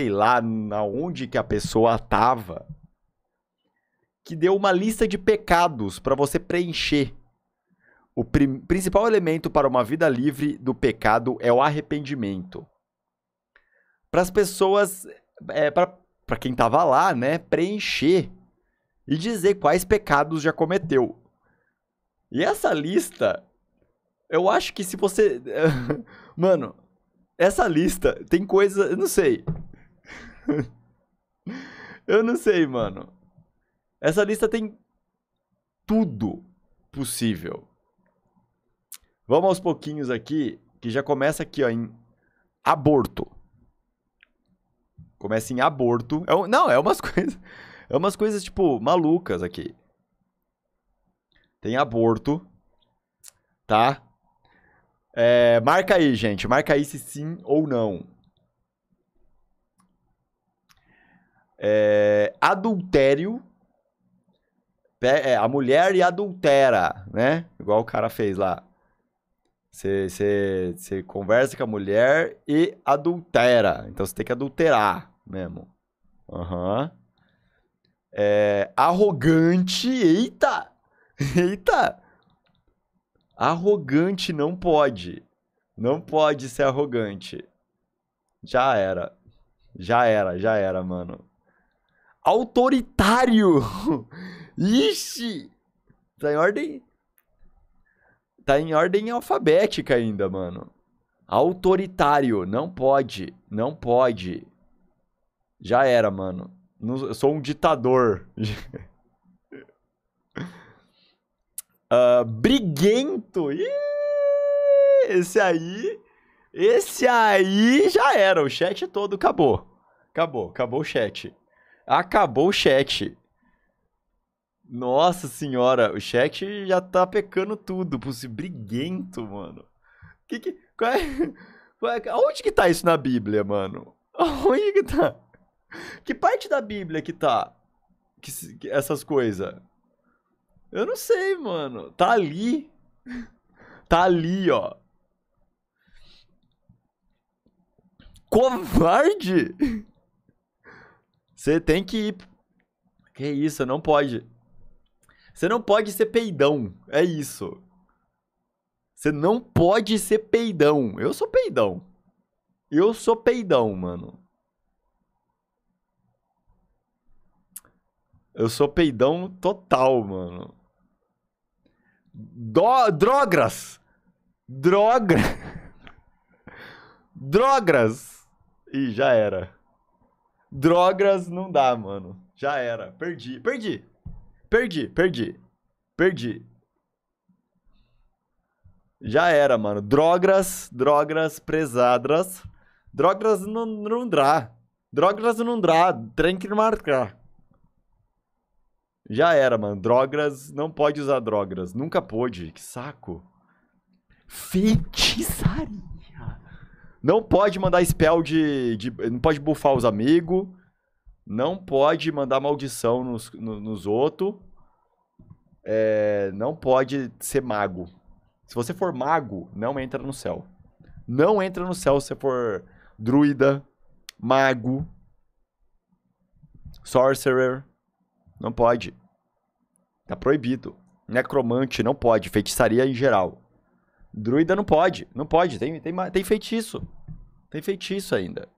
sei lá, onde que a pessoa tava, que deu uma lista de pecados para você preencher. O principal elemento para uma vida livre do pecado é o arrependimento. Para as pessoas, é, para quem estava lá, né, preencher e dizer quais pecados já cometeu. E essa lista, eu acho que se você. Mano, essa lista tem coisa. Eu não sei. eu não sei, mano. Essa lista tem tudo possível. Vamos aos pouquinhos aqui, que já começa aqui, ó, em aborto. Começa em aborto. É um, não, é umas coisas. É umas coisas, tipo, malucas aqui. Tem aborto. Tá? É, marca aí, gente. Marca aí se sim ou não. é, adultério. É, a mulher e adultera, né? Igual o cara fez lá. Você conversa com a mulher e adultera. Então você tem que adulterar mesmo. Uhum. É, arrogante. Eita! Eita! Arrogante não pode. Não pode ser arrogante. Já era. Já era, já era, mano autoritário. Ixi! Tá em ordem. Tá em ordem alfabética ainda, mano. Autoritário. Não pode. Não pode. Já era, mano. eu sou um ditador. uh, briguento. Ih, esse aí. Esse aí já era. O chat todo acabou. Acabou. Acabou o chat. Acabou o chat. Nossa senhora, o chat já tá pecando tudo, pulse briguento, mano. Que que. É, qual é, onde que tá isso na Bíblia, mano? Onde que tá? Que parte da Bíblia que tá? Que, que essas coisas? Eu não sei, mano. Tá ali. Tá ali, ó. Covarde? Você tem que ir. Que isso, não pode. Você não pode ser peidão. É isso. Você não pode ser peidão. Eu sou peidão. Eu sou peidão, mano. Eu sou peidão total, mano. Do... Drogas! Droga! Drogas! E já era. Drogas não dá, mano. Já era. Perdi. Perdi. Perdi, perdi. Perdi. Já era, mano. Drogas, drogas prezadas. Drogas não, não dá. Drogas não dá. Tem que marcar. Já era, mano. Drogas, não pode usar drogas. Nunca pôde. Que saco. Feitiçaria. Não pode mandar spell de. de não pode bufar os amigos. Não pode mandar maldição nos, nos outros. É, não pode ser mago. Se você for mago, não entra no céu. Não entra no céu se você for druida, mago, sorcerer. Não pode. Tá proibido. Necromante não pode. Feitiçaria em geral. Druida não pode. Não pode. Tem, tem, tem feitiço. Tem feitiço ainda.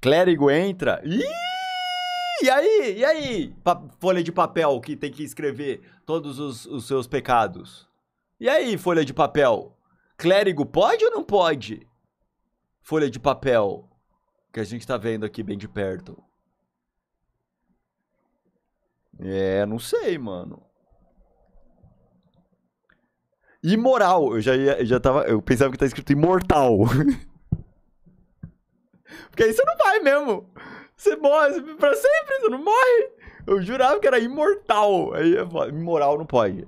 Clérigo entra. Ih! E aí? E aí? Pa folha de papel que tem que escrever todos os, os seus pecados. E aí, folha de papel? Clérigo pode ou não pode? Folha de papel que a gente tá vendo aqui bem de perto. É, não sei, mano. Imoral. Eu já, ia, já tava. Eu pensava que tá escrito imortal. Porque aí você não vai mesmo. Você morre pra sempre, você não morre. Eu jurava que era imortal. Aí é imoral não pode.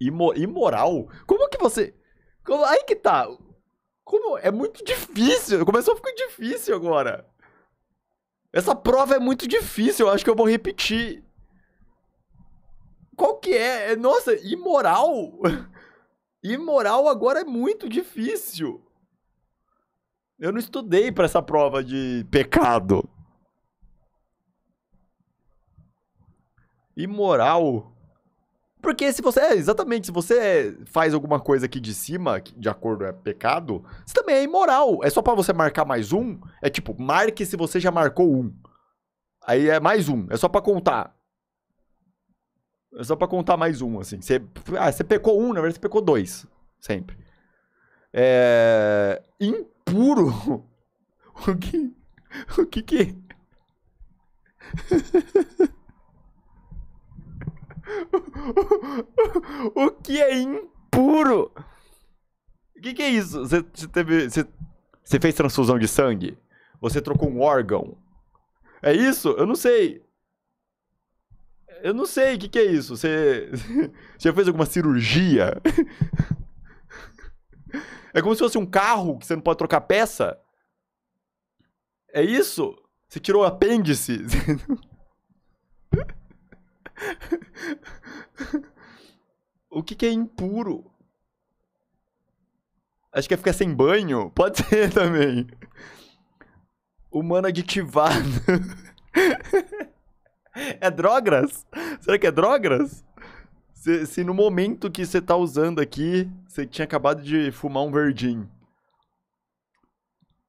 Imo, imoral? Como que você. Como, aí que tá. Como, é muito difícil. Começou a ficar difícil agora. Essa prova é muito difícil. Eu acho que eu vou repetir. Qual que é? é nossa, imoral? Imoral agora é muito difícil. Eu não estudei para essa prova de pecado. Imoral, Porque se você. É, exatamente, se você faz alguma coisa aqui de cima, de acordo é pecado, você também é imoral. É só para você marcar mais um. É tipo, marque se você já marcou um. Aí é mais um. É só para contar. É só pra contar mais um, assim. Você, ah, você pecou um, na verdade você pecou dois. Sempre. É... Impuro. O que... O que que... É? o que é impuro? O que, que é isso? Você, teve, você, você fez transfusão de sangue? Você trocou um órgão? É isso? Eu não sei eu não sei o que, que é isso. Você, você já fez alguma cirurgia? É como se fosse um carro que você não pode trocar peça? É isso? Você tirou o apêndice? o que, que é impuro? Acho que é ficar sem banho? Pode ser também. Humano aditivado. É drogas? Será que é drogas? Se, se, no momento que você tá usando aqui, você tinha acabado de fumar um verdinho.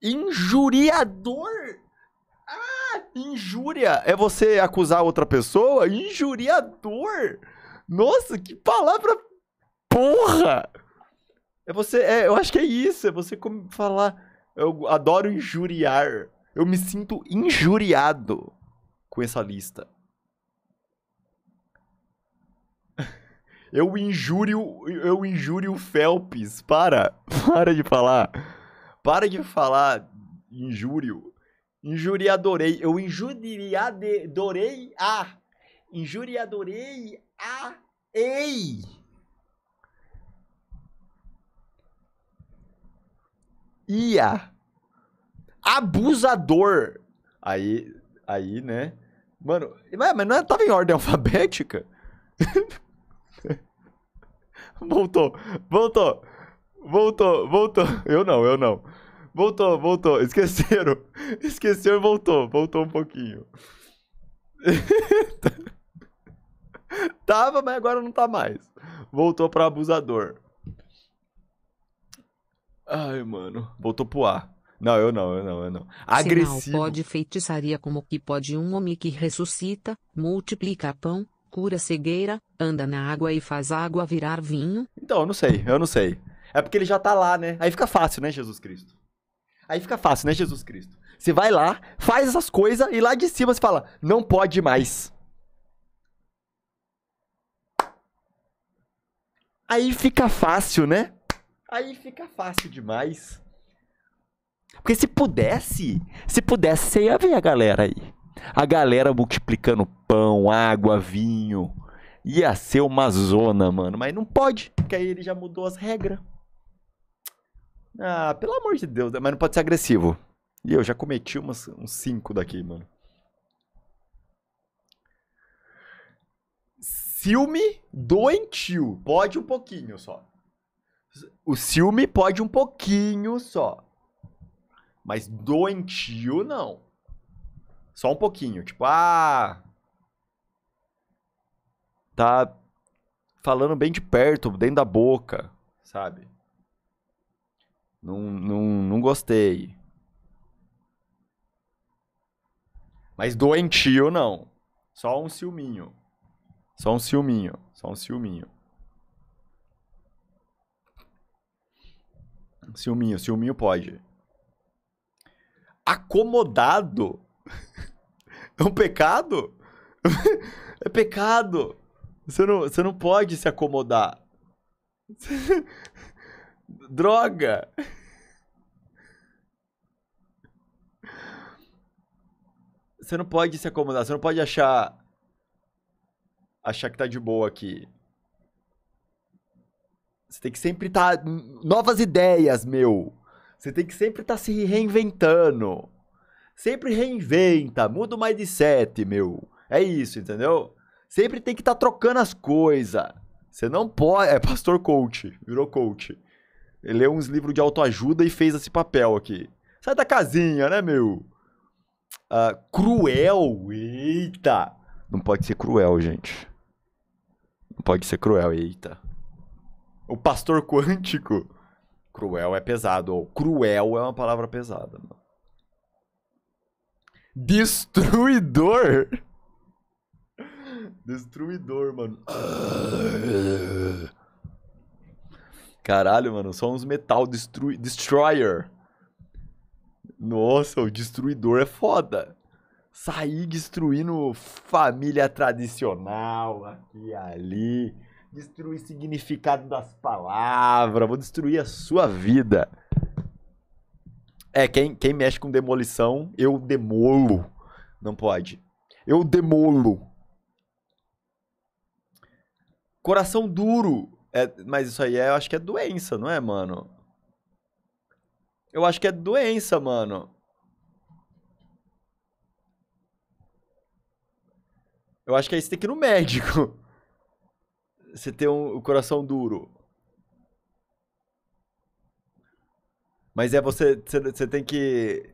Injuriador? Ah, injúria. É você acusar outra pessoa? Injuriador? Nossa, que palavra porra! É você, é, eu acho que é isso, é você falar, eu adoro injuriar. Eu me sinto injuriado com essa lista. Eu injúrio, eu injúrio o Felps. Para, para de falar. Para de falar injúrio. Injuriadorei. Eu injuriadorei a. Injuriadorei a. Ei! Ia. Abusador. Aí, aí, né? Mano, mas não é, tava em ordem alfabética? Voltou, voltou, voltou, voltou. Eu não, eu não. Voltou, voltou. Esqueceram. Esqueceu e voltou. Voltou um pouquinho. Tava, mas agora não tá mais. Voltou pra abusador. Ai, mano. Voltou pro ar. Não, eu não, eu não, eu não. Agressivo. Sinal pode feitiçaria como que pode um homem que ressuscita, multiplica pão, cura cegueira, anda na água e faz água virar vinho? Então, eu não sei, eu não sei. É porque ele já tá lá, né? Aí fica fácil, né, Jesus Cristo? Aí fica fácil, né, Jesus Cristo? Você vai lá, faz essas coisas e lá de cima você fala, não pode mais. Aí fica fácil, né? Aí fica fácil demais. Porque se pudesse, se pudesse, você ia ver a galera aí. A galera multiplicando pão, água, vinho. Ia ser uma zona, mano. Mas não pode, porque aí ele já mudou as regras. Ah, pelo amor de Deus, mas não pode ser agressivo. E eu já cometi umas, uns cinco daqui, mano. Ciúme doentio. Pode um pouquinho só. O ciúme pode um pouquinho só. Mas doentio não. Só um pouquinho. Tipo, ah. Tá falando bem de perto, dentro da boca, sabe? Não, não, não gostei. Mas doentio não. Só um ciúminho. Só um ciúminho. Só um ciúminho. Ciúminho, ciúminho pode. Acomodado É um pecado? É pecado. Você não, você não pode se acomodar. Droga! Você não pode se acomodar, você não pode achar. achar que tá de boa aqui. Você tem que sempre estar. Tá... Novas ideias, meu! Você tem que sempre estar tá se reinventando sempre reinventa, muda o mindset, meu. É isso, entendeu? Sempre tem que estar tá trocando as coisas. Você não pode. É pastor coach, virou coach. Ele leu uns livros de autoajuda e fez esse papel aqui. Sai da casinha, né, meu? Ah, cruel, eita! Não pode ser cruel, gente. Não pode ser cruel, eita. O pastor quântico. Cruel é pesado. cruel é uma palavra pesada. Mano. Destruidor? Destruidor, mano. Caralho, mano, só uns metal destrui, destroyer. Nossa, o destruidor é foda. Sair destruindo família tradicional aqui e ali. Destruir significado das palavras. Vou destruir a sua vida. É, quem, quem mexe com demolição, eu demolo. Não pode. Eu demolo. Coração duro. É, mas isso aí é, eu acho que é doença, não é, mano? Eu acho que é doença, mano. Eu acho que aí você tem que ir no médico. Você tem um, o coração duro. Mas é você, você, você tem que.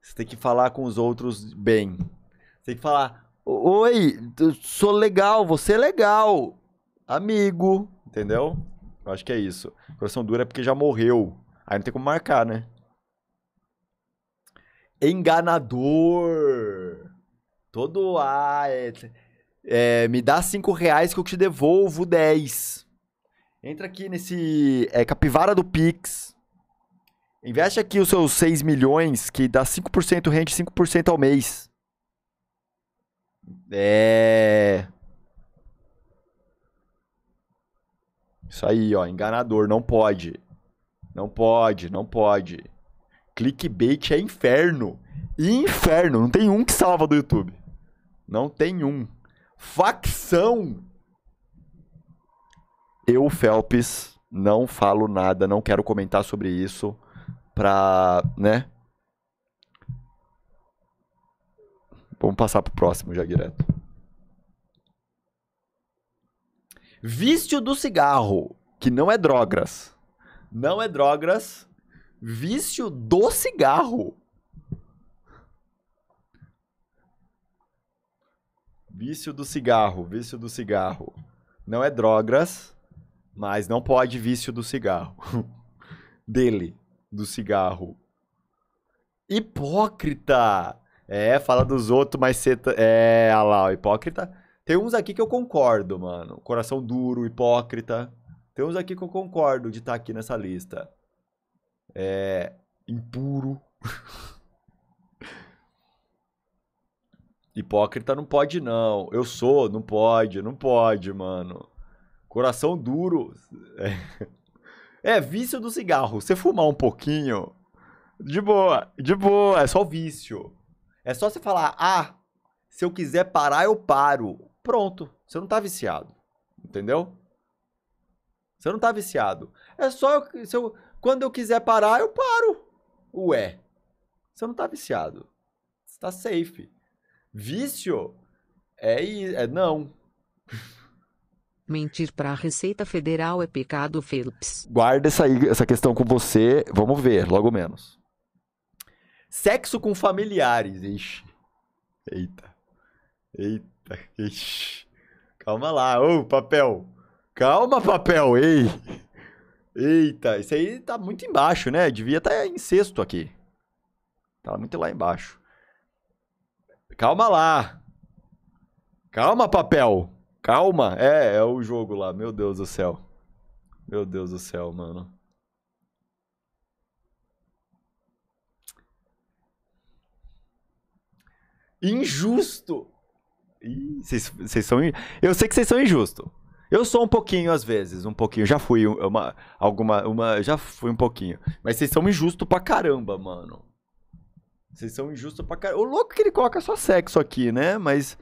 Você tem que falar com os outros bem. Você tem que falar. Oi, sou legal, você é legal. Amigo, entendeu? Eu acho que é isso. Coração duro é porque já morreu. Aí não tem como marcar, né? Enganador. Todo ah, é, é, me dá cinco reais que eu te devolvo 10. Entra aqui nesse é, capivara do Pix. Investe aqui os seus 6 milhões, que dá 5%, rende 5% ao mês. É. Isso aí, ó, enganador, não pode. Não pode, não pode. Clickbait é inferno. Inferno, não tem um que salva do YouTube. Não tem um. Facção. Eu, Felps, não falo nada, não quero comentar sobre isso pra, né? Vamos passar pro próximo já direto. Vício do cigarro, que não é drogas. Não é drogas. Vício do cigarro. Vício do cigarro, vício do cigarro. Não é drogas, mas não pode vício do cigarro. Dele do cigarro. Hipócrita! É, fala dos outros, mas você. Tá, é, olha lá, hipócrita. Tem uns aqui que eu concordo, mano. Coração duro, hipócrita. Tem uns aqui que eu concordo de estar tá aqui nessa lista. É. Impuro. Hipócrita não pode, não. Eu sou, não pode, não pode, mano. Coração duro. É. É vício do cigarro. Você fumar um pouquinho, de boa, de boa, é só vício. É só você falar, ah, se eu quiser parar, eu paro. Pronto, você não tá viciado. Entendeu? Você não tá viciado. É só se eu, quando eu quiser parar, eu paro. Ué, você não tá viciado. Você tá safe. Vício é, é não. Mentir para a Receita Federal é pecado, Phelps. Guarda essa, essa questão com você. Vamos ver, logo menos. Sexo com familiares. Ixi. Eita. Eita. Ixi. Calma lá. Ô, papel. Calma, papel. Ei. Eita. Isso aí tá muito embaixo, né? Devia estar tá em sexto aqui. Tá muito lá embaixo. Calma lá. Calma, papel. Calma, é, é o jogo lá, meu Deus do céu. Meu Deus do céu, mano. Injusto. vocês, são. Eu sei que vocês são injusto. Eu sou um pouquinho às vezes, um pouquinho. Já fui uma, alguma, uma, já fui um pouquinho. Mas vocês são injusto pra caramba, mano. Vocês são injusto pra caramba. O louco que ele coloca só sexo aqui, né? Mas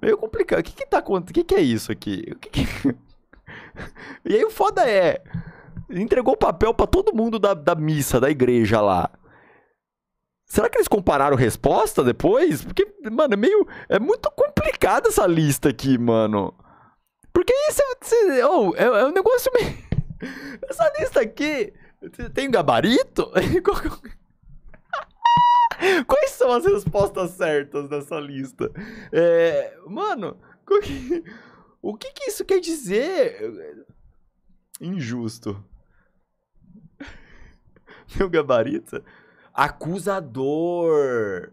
Meio complicado. O que que tá acontecendo? O que que é isso aqui? O que que... e aí o foda é... Entregou o papel para todo mundo da, da missa, da igreja lá. Será que eles compararam resposta depois? Porque, mano, é meio. É muito complicada essa lista aqui, mano. Porque isso é, oh, é, é um negócio meio. essa lista aqui. Tem gabarito? É Quais são as respostas certas dessa lista? É, mano, o que, o que, que isso quer dizer? Injusto. Meu gabarito? Acusador.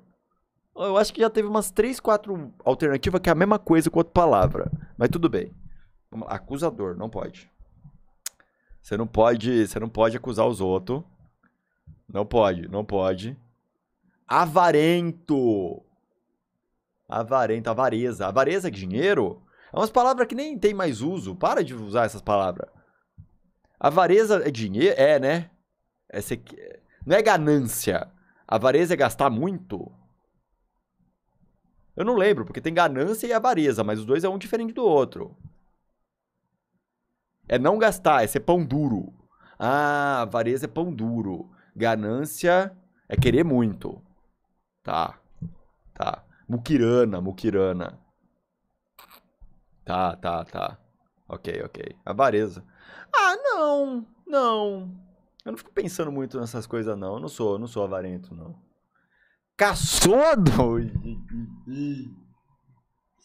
Eu acho que já teve umas 3, 4 alternativas que é a mesma coisa com outra palavra. Mas tudo bem. Acusador, não pode. Você não pode, você não pode acusar os outros. Não pode, não pode avarento. Avarento, avareza. Avareza de é dinheiro é umas palavras que nem tem mais uso. Para de usar essas palavras. Avareza é dinheiro? É, né? É Essa aqui... É, não é ganância. Avareza é gastar muito. Eu não lembro, porque tem ganância e avareza, mas os dois é um diferente do outro. É não gastar, é ser pão duro. Ah, avareza é pão duro. Ganância é querer muito. Tá. Tá. Mukirana, Mukirana. Tá, tá, tá. Ok, ok. Avareza. Ah, não, não. Eu não fico pensando muito nessas coisas, não. Eu não sou, não sou avarento, não. Caçoador!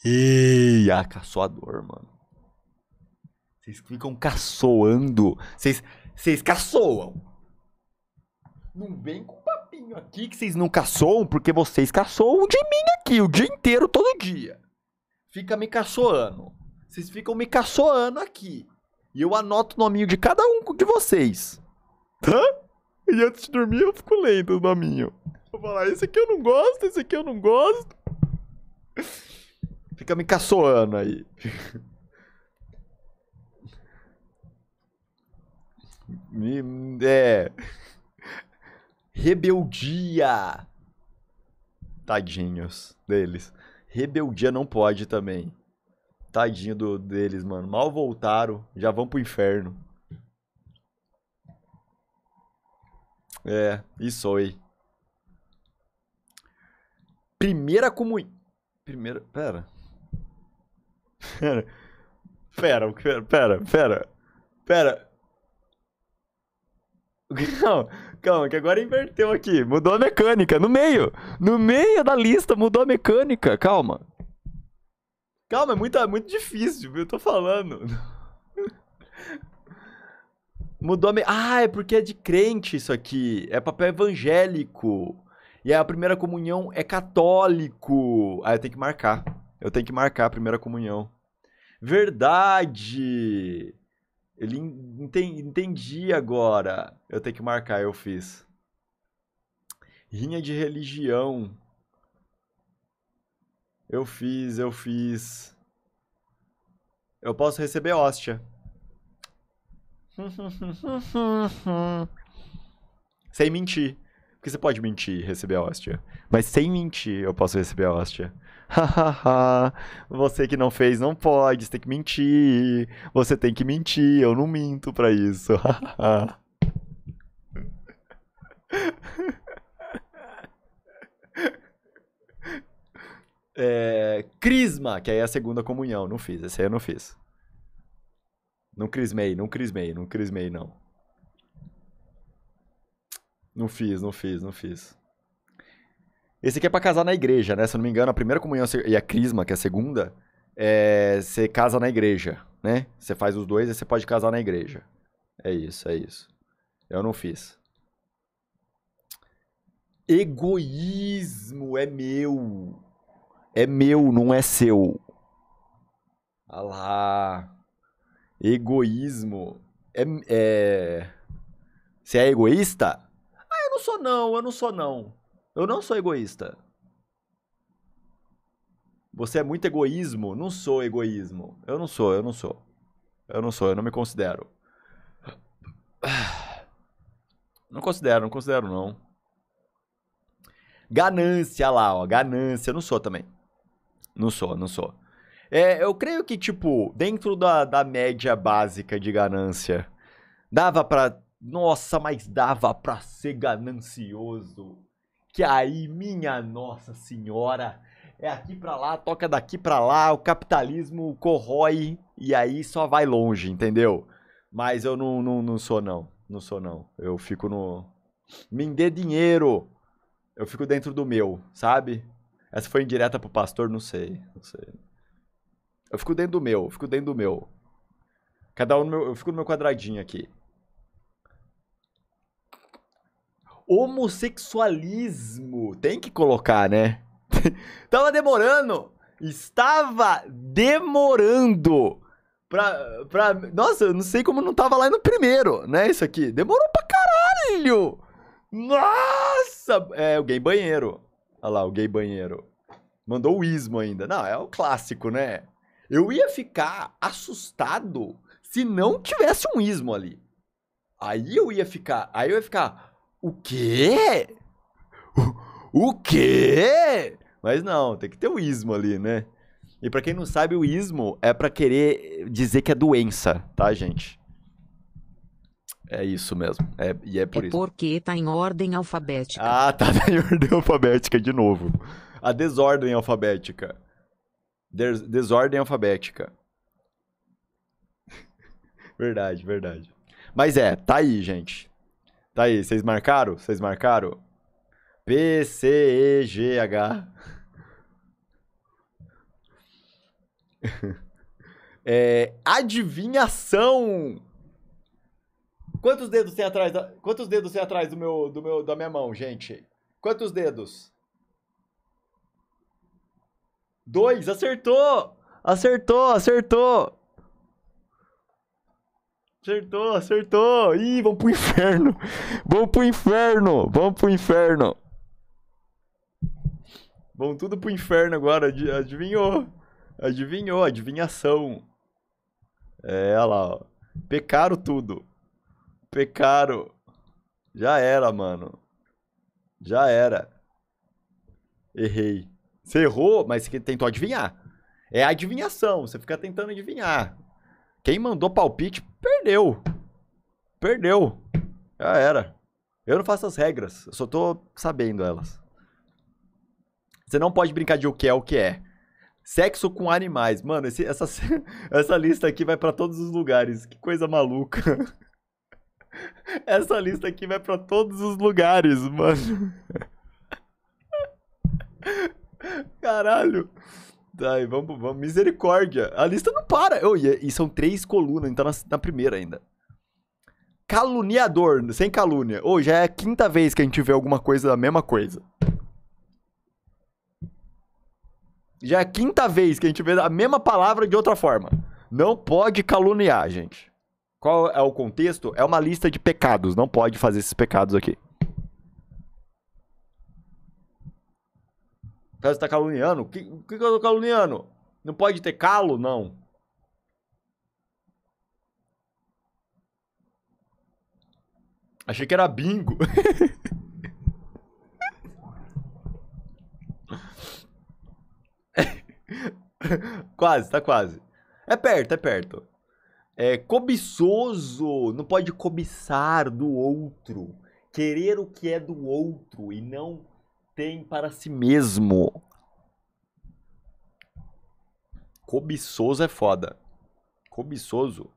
Ih, ah, caçoador, mano. Vocês ficam caçoando. Vocês, vocês caçoam. Não vem com papel aqui que vocês não caçam, porque vocês caçam de mim aqui o dia inteiro, todo dia. Fica me caçoando. Vocês ficam me caçoando aqui. E eu anoto o nominho de cada um de vocês. Hã? E antes de dormir eu fico lendo o nominho. Vou falar, ah, esse aqui eu não gosto, esse aqui eu não gosto. Fica me caçoando aí. É. Rebeldia. Tadinhos deles. Rebeldia não pode também. Tadinho do, deles, mano. Mal voltaram, já vão pro inferno. É, isso aí. Primeira comunhão. Primeira. Pera. Pera. Pera, pera, pera, pera. Pera. Não. Calma, que agora inverteu aqui. Mudou a mecânica. No meio. No meio da lista mudou a mecânica. Calma. Calma, é muito, é muito difícil, viu? Eu tô falando. Mudou a me... Ah, é porque é de crente isso aqui. É papel evangélico. E a primeira comunhão é católico. Ah, eu tenho que marcar. Eu tenho que marcar a primeira comunhão. Verdade! Ele entendi, entendi agora. Eu tenho que marcar, eu fiz. Rinha de religião. Eu fiz, eu fiz. Eu posso receber hóstia. sem mentir. Porque você pode mentir e receber hóstia. Mas sem mentir, eu posso receber hóstia hahaha, você que não fez não pode, você tem que mentir, você tem que mentir, eu não minto pra isso, hahaha. é, crisma, que aí é a segunda comunhão, não fiz, esse aí eu não fiz. Não crismei, não crismei, não crismei, não. Não fiz, não fiz, não fiz. Esse aqui é pra casar na igreja, né? Se eu não me engano, a primeira comunhão e a crisma, que é a segunda, é, você casa na igreja, né? Você faz os dois e você pode casar na igreja. É isso, é isso. Eu não fiz. Egoísmo é meu. É meu, não é seu. Ah lá. Egoísmo. É, é... Você é egoísta? Ah, eu não sou não, eu não sou não. Eu não sou egoísta. Você é muito egoísmo. Não sou egoísmo. Eu não sou, eu não sou. Eu não sou, eu não me considero. Não considero, não considero, não. Ganância lá, ó. Ganância. Não sou também. Não sou, não sou. É, eu creio que, tipo, dentro da, da média básica de ganância, dava pra. Nossa, mas dava pra ser ganancioso. Que aí, minha Nossa Senhora, é aqui para lá, toca daqui para lá, o capitalismo corrói e aí só vai longe, entendeu? Mas eu não, não, não sou não, não sou não. Eu fico no me dê dinheiro. Eu fico dentro do meu, sabe? Essa foi indireta pro pastor, não sei, não sei. Eu fico dentro do meu, fico dentro do meu. Cada um no meu, eu fico no meu quadradinho aqui. homossexualismo. Tem que colocar, né? Tava demorando. Estava demorando. Pra, pra. Nossa, eu não sei como não tava lá no primeiro, né? Isso aqui. Demorou pra caralho! Nossa! É, o gay banheiro. Olha lá, o gay banheiro. Mandou o ismo ainda. Não, é o clássico, né? Eu ia ficar assustado se não tivesse um ismo ali. Aí eu ia ficar. Aí eu ia ficar. O quê? O, o quê? Mas não, tem que ter o ismo ali, né? E para quem não sabe, o ismo é para querer dizer que é doença, tá, gente? É isso mesmo. É, e é por é isso. porque tá em ordem alfabética. Ah, tá, tá em ordem alfabética de novo. A desordem alfabética. desordem alfabética. Verdade, verdade. Mas é, tá aí, gente. Tá aí, vocês marcaram? Vocês marcaram? P, C, E, G, H. é, adivinhação! Quantos dedos tem atrás? Da, quantos dedos tem atrás do meu, do meu, da minha mão, gente? Quantos dedos? Dois, acertou! Acertou, acertou! Acertou, acertou. Ih, vamos pro inferno. Vamos pro inferno. Vamos pro inferno. Vão tudo pro inferno agora. Adivinhou. Adivinhou, adivinhação. É, olha lá, ó. Pecaram tudo. Pecaram. Já era, mano. Já era. Errei. Você errou, mas você tentou adivinhar. É adivinhação, você fica tentando adivinhar. Quem mandou palpite perdeu. Perdeu. Já era. Eu não faço as regras, eu só tô sabendo elas. Você não pode brincar de o que é o que é. Sexo com animais. Mano, esse, essa, essa lista aqui vai para todos os lugares. Que coisa maluca. Essa lista aqui vai para todos os lugares, mano. Caralho. Ai, vamos, vamos. Misericórdia. A lista não para. Oh, e, é, e são três colunas, então na, na primeira ainda. Caluniador, sem calúnia. Ou oh, já é a quinta vez que a gente vê alguma coisa da mesma coisa. Já é a quinta vez que a gente vê a mesma palavra de outra forma. Não pode caluniar, gente. Qual é o contexto? É uma lista de pecados. Não pode fazer esses pecados aqui. Você está caluniando? O que, o que eu estou caluniando? Não pode ter calo? Não. Achei que era bingo. quase, tá quase. É perto, é perto. É cobiçoso, não pode cobiçar do outro, querer o que é do outro e não tem para si mesmo. Cobiçoso é foda. Cobiçoso.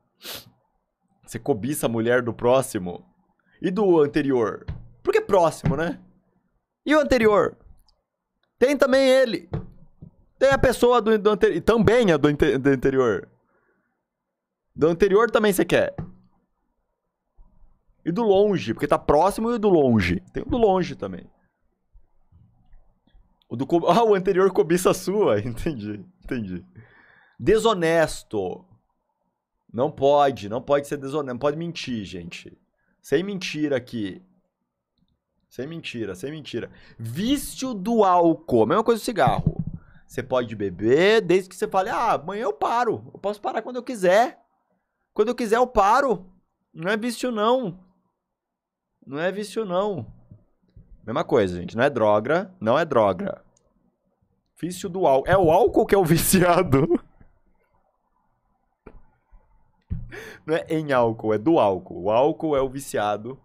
Você cobiça a mulher do próximo e do anterior. Porque é próximo, né? E o anterior? Tem também ele. Tem a pessoa do, do anterior. Também a é do, do anterior. Do anterior também você quer. E do longe, porque tá próximo e do longe. Tem o do longe também. O do co... Ah, o anterior cobiça sua. Entendi, entendi. Desonesto. Não pode, não pode ser desonesto. Não pode mentir, gente. Sem mentira aqui. Sem mentira, sem mentira. Vício do álcool. Mesma coisa do cigarro. Você pode beber desde que você fale, ah, amanhã eu paro. Eu posso parar quando eu quiser. Quando eu quiser, eu paro. Não é vício, não. Não é vício, não. Mesma coisa, gente. Não é droga, não é droga. Vício do álcool. É o álcool que é o viciado. Não é em álcool, é do álcool. O álcool é o viciado.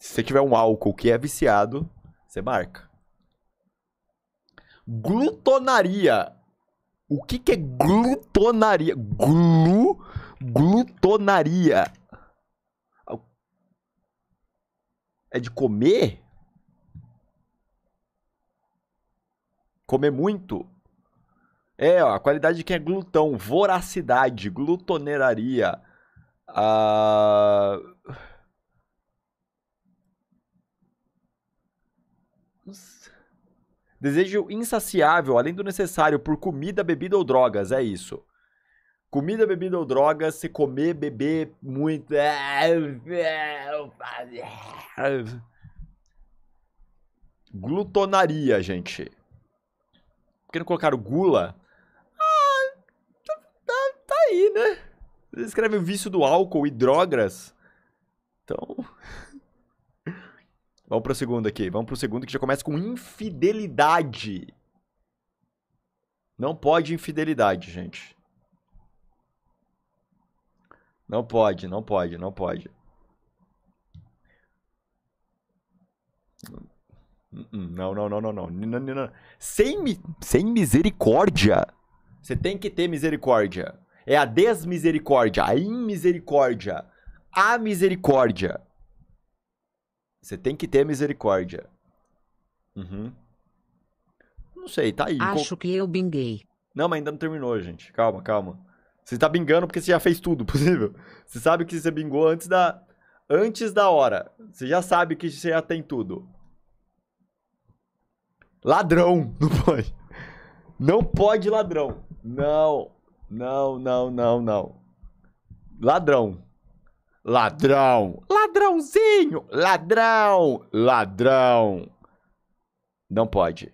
Se você tiver um álcool que é viciado, você marca. Glutonaria. O que, que é glutonaria? Glu. Glutonaria. É de comer? comer muito. É, ó, a qualidade de quem é glutão, voracidade, glutoneraria. Desejo insaciável, além do necessário, por comida, bebida ou drogas, é isso. Comida, bebida ou drogas, se comer, beber muito. É, é, é, Glutonaria, gente porque não colocaram gula? Ah, então tá, tá aí, né? Eles escrevem vício do álcool e drogas. Então. Vamos pro segundo aqui. Vamos pro segundo que já começa com infidelidade. Não pode infidelidade, gente. Não pode, não pode, não pode. Não, não, não, não, não. não, não, não. Sem, sem misericórdia. Você tem que ter misericórdia. É a desmisericórdia, a imisericórdia, a misericórdia. Você tem que ter misericórdia. Uhum. Não sei, tá aí. Acho que eu binguei. Não, mas ainda não terminou, gente. Calma, calma. Você tá bingando porque você já fez tudo possível. Você sabe que você bingou antes da antes da hora. Você já sabe que você já tem tudo. Ladrão, não pode. Não pode ladrão. Não, não, não, não, não. Ladrão. Ladrão. Ladrãozinho. Ladrão. Ladrão. Não pode.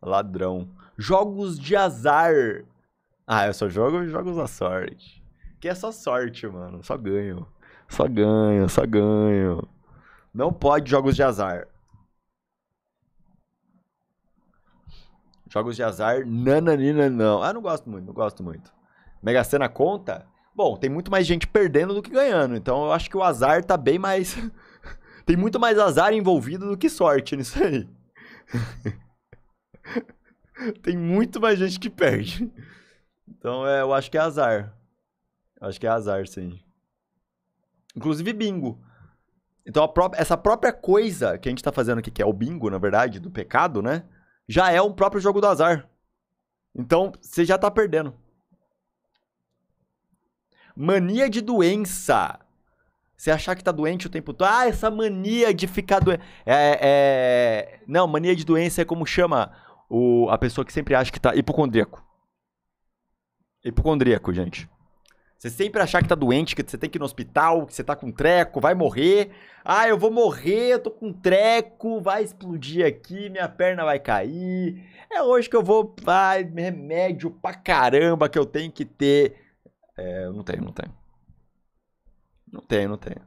Ladrão. Jogos de azar. Ah, eu só jogo jogos da sorte. Que é só sorte, mano. Só ganho. Só ganho, só ganho. Não pode jogos de azar. Jogos de azar, nananina, não. Ah, não gosto muito, não gosto muito. Mega Sena conta? Bom, tem muito mais gente perdendo do que ganhando, então eu acho que o azar tá bem mais. tem muito mais azar envolvido do que sorte nisso aí. tem muito mais gente que perde. Então é, eu acho que é azar. Eu acho que é azar, sim. Inclusive bingo. Então essa própria coisa que a gente tá fazendo aqui, que é o bingo, na verdade, do pecado, né? já é um próprio jogo do azar. Então, você já tá perdendo. Mania de doença. Você achar que tá doente o tempo todo. Ah, essa mania de ficar doente. É, é... Não, mania de doença é como chama o... a pessoa que sempre acha que tá hipocondríaco. Hipocondríaco, gente. Você sempre achar que tá doente, que você tem que ir no hospital, que você tá com treco, vai morrer. Ah, eu vou morrer, eu tô com treco, vai explodir aqui, minha perna vai cair. É hoje que eu vou. Ai, remédio pra caramba que eu tenho que ter. É, eu não tenho, não tenho. Não tenho, não tenho.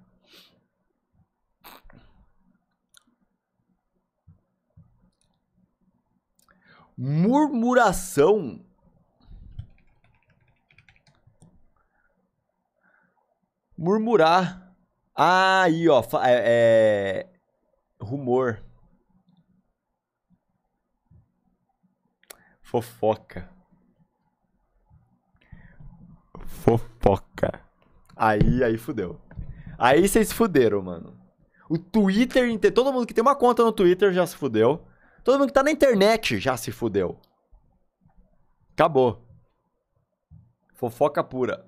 Murmuração Murmurar. Ah, aí, ó. É, é, rumor. Fofoca. Fofoca. Aí, aí fudeu. Aí vocês fuderam, mano. O Twitter inteiro. Todo mundo que tem uma conta no Twitter já se fudeu. Todo mundo que tá na internet já se fudeu. Acabou. Fofoca pura.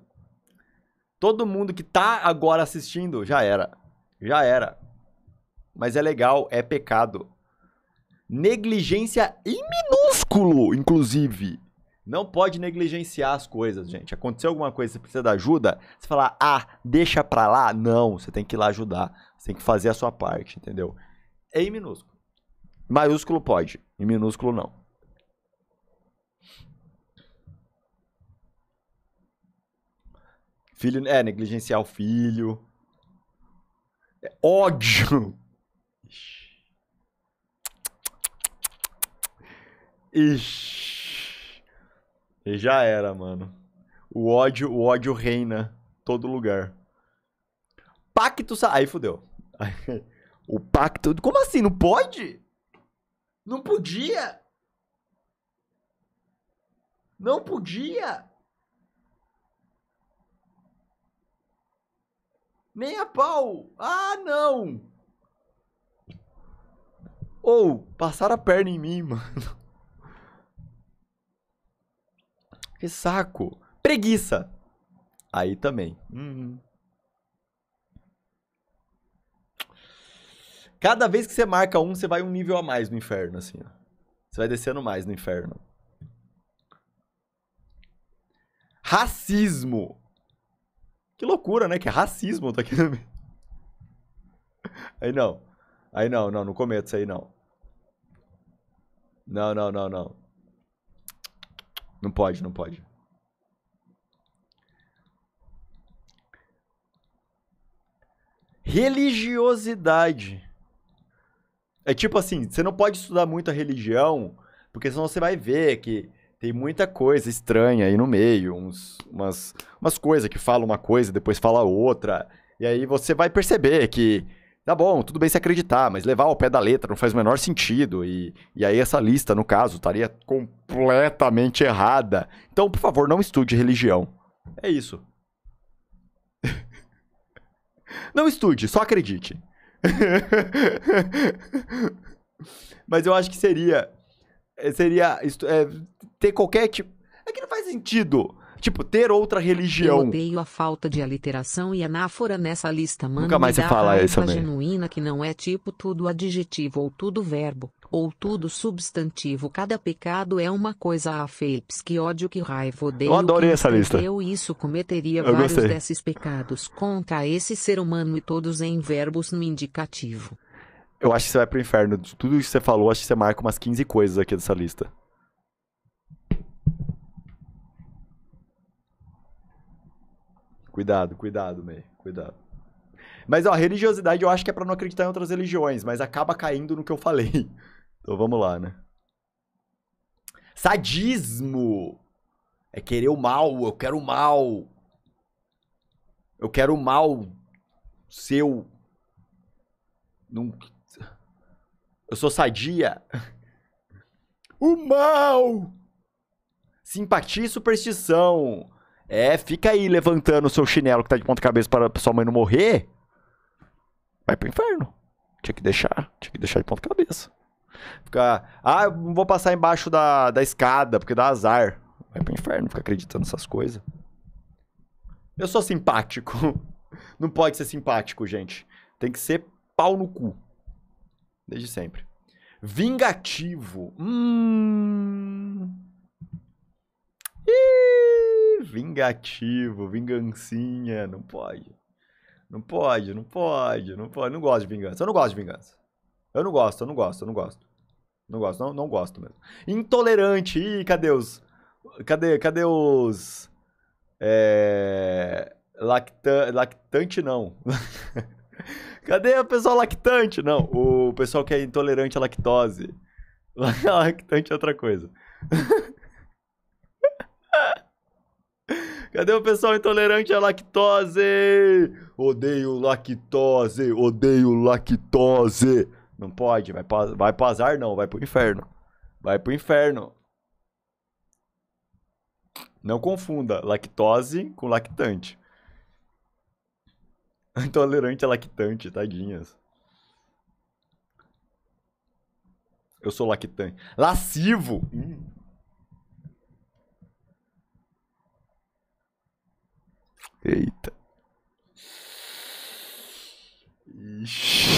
Todo mundo que tá agora assistindo já era. Já era. Mas é legal, é pecado. Negligência em minúsculo, inclusive. Não pode negligenciar as coisas, gente. Aconteceu alguma coisa, você precisa da ajuda, você falar, ah, deixa pra lá. Não, você tem que ir lá ajudar. Você tem que fazer a sua parte, entendeu? É em minúsculo. Maiúsculo pode, em minúsculo não. Filho, é, negligenciar o filho. É ódio. Ixi. Ixi. já era, mano. O ódio, o ódio reina todo lugar. Pacto sa... Aí fudeu. o pacto... Como assim? Não pode? Não podia? Não podia? Nem a pau! Ah, não! Ou, oh, passaram a perna em mim, mano. Que saco! Preguiça! Aí também. Uhum. Cada vez que você marca um, você vai um nível a mais no inferno, assim. Ó. Você vai descendo mais no inferno. Racismo. Que loucura, né? Que racismo tá aqui no meio. Aí não. Aí não, não, não cometa isso aí não. Não, não, não, não. Não pode, não pode. Religiosidade. É tipo assim, você não pode estudar muito a religião, porque senão você vai ver que tem muita coisa estranha aí no meio, uns, umas, umas coisas que fala uma coisa e depois fala outra. E aí você vai perceber que, tá bom, tudo bem se acreditar, mas levar ao pé da letra não faz o menor sentido. E, e aí essa lista, no caso, estaria completamente errada. Então, por favor, não estude religião. É isso. não estude, só acredite. mas eu acho que seria é, seria é, ter qualquer tipo. É que não faz sentido. Tipo, ter outra religião. Eu odeio a falta de aliteração e anáfora nessa lista, mano. Nunca mais você fala isso mesmo genuína que não é tipo tudo adjetivo ou tudo verbo, ou tudo substantivo. Cada pecado é uma coisa a ah, Phelps. Que ódio, que raiva, odeio. Eu adorei essa lista. Eu isso cometeria eu vários gostei. desses pecados contra esse ser humano e todos em verbos no indicativo. Eu acho que você vai pro inferno. De tudo isso que você falou, acho que você marca umas 15 coisas aqui dessa lista. Cuidado, cuidado, May. Cuidado. Mas, ó, religiosidade eu acho que é para não acreditar em outras religiões, mas acaba caindo no que eu falei. Então vamos lá, né? Sadismo! É querer o mal, eu quero o mal. Eu quero o mal seu. Não eu sou sadia. O mal! Simpatia e superstição. É, fica aí levantando o seu chinelo que tá de ponta cabeça para sua mãe não morrer. Vai pro inferno. Tinha que deixar. Tinha que deixar de ponta cabeça. Ficar. Ah, eu não vou passar embaixo da, da escada porque dá azar. Vai pro inferno, fica acreditando nessas coisas. Eu sou simpático. Não pode ser simpático, gente. Tem que ser pau no cu. Desde sempre. Vingativo. Hum. Ih, vingativo, vingancinha. Não pode. Não pode, não pode, não pode. Não gosto de vingança. Eu não gosto de vingança. Eu não gosto, eu não gosto, eu não gosto. Não gosto, não, não gosto mesmo. Intolerante. Ih, cadê os. Cadê, cadê os. É, lactante não. Cadê o pessoal lactante? Não, o pessoal que é intolerante à lactose. Lactante é outra coisa. Cadê o pessoal intolerante à lactose? Odeio lactose, odeio lactose. Não pode, vai, pra, vai pro azar não, vai pro inferno. Vai pro inferno. Não confunda lactose com lactante. Intolerante a lactante, tadinhas. Eu sou lactante. Lascivo! Hum. Eita. Ixi.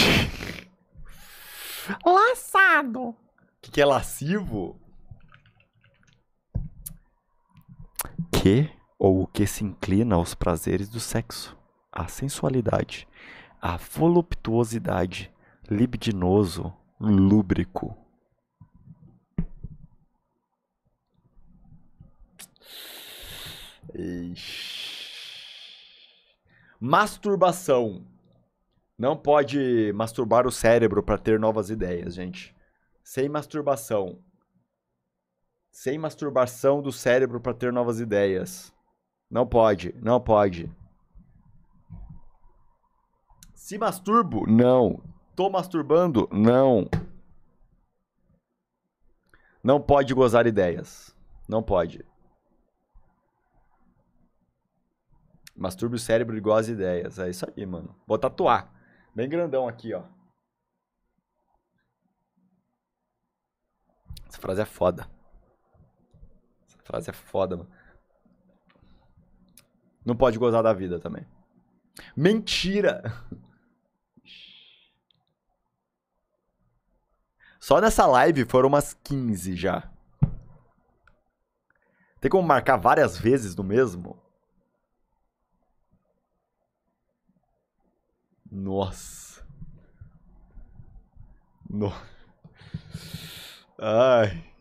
Laçado. O que, que é lascivo? Que ou o que se inclina aos prazeres do sexo a sensualidade, a voluptuosidade, libidinoso, lúbrico. Masturbação. Não pode masturbar o cérebro para ter novas ideias, gente. Sem masturbação. Sem masturbação do cérebro para ter novas ideias. Não pode, não pode. Se masturbo? Não. Tô masturbando? Não. Não pode gozar ideias. Não pode. Masturbe o cérebro e goza ideias. É isso aí, mano. Vou tatuar. Bem grandão aqui, ó. Essa frase é foda. Essa frase é foda, mano. Não pode gozar da vida também. Mentira! Só nessa live foram umas 15 já. Tem como marcar várias vezes no mesmo? Nossa. No... Ai.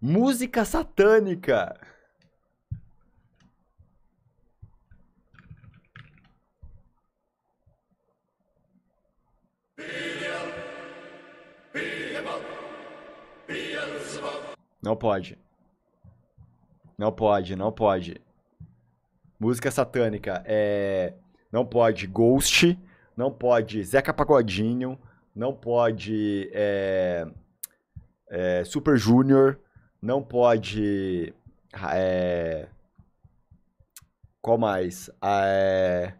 Música satânica. Não pode. Não pode, não pode. Música satânica é. Não pode Ghost, não pode Zeca Pagodinho, não pode é... É... Super Junior, não pode. É... Qual mais? É...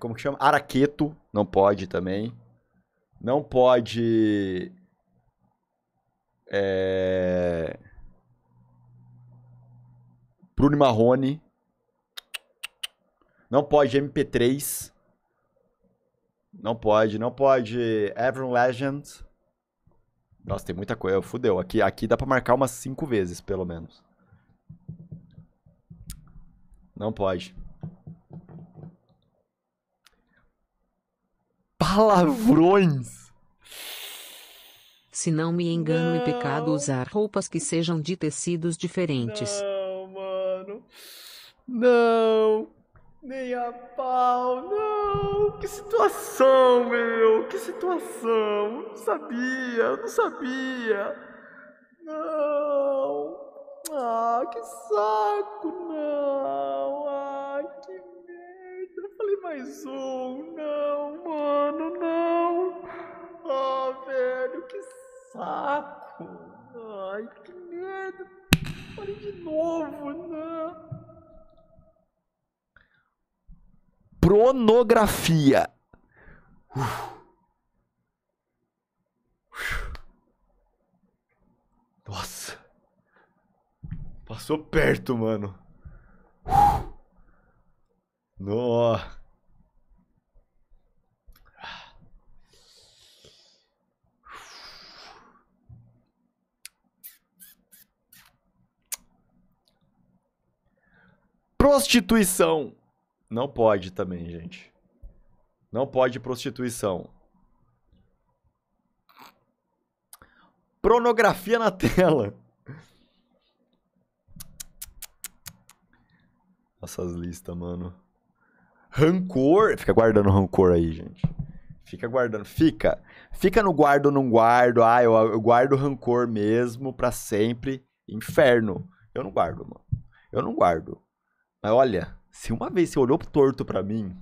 Como que chama? Araqueto, não pode também. Não pode. É... Bruno Marrone. Não pode MP3. Não pode, não pode. Everon Legend. Nossa, tem muita coisa. Fudeu. Aqui, aqui dá pra marcar umas 5 vezes, pelo menos. Não pode. Palavrões! se não me engano não. é pecado usar roupas que sejam de tecidos diferentes. Não, mano. Não. Nem a pau, não. Que situação, meu. Que situação. Eu não sabia, eu não sabia. Não. Ah, que saco, não. Ah, que merda. Eu falei mais um. Não, mano, não. Ah, velho, que saco. Ai, que medo. Olha de novo, não. Né? Pornografia. Nossa. Passou perto, mano. Nossa. Prostituição. Não pode também, gente. Não pode prostituição. Pornografia na tela. Essas listas, mano. Rancor. Fica guardando rancor aí, gente. Fica guardando. Fica. Fica no guardo ou não guardo. Ah, eu, eu guardo rancor mesmo para sempre. Inferno. Eu não guardo, mano. Eu não guardo. Mas olha, se uma vez você olhou torto para mim,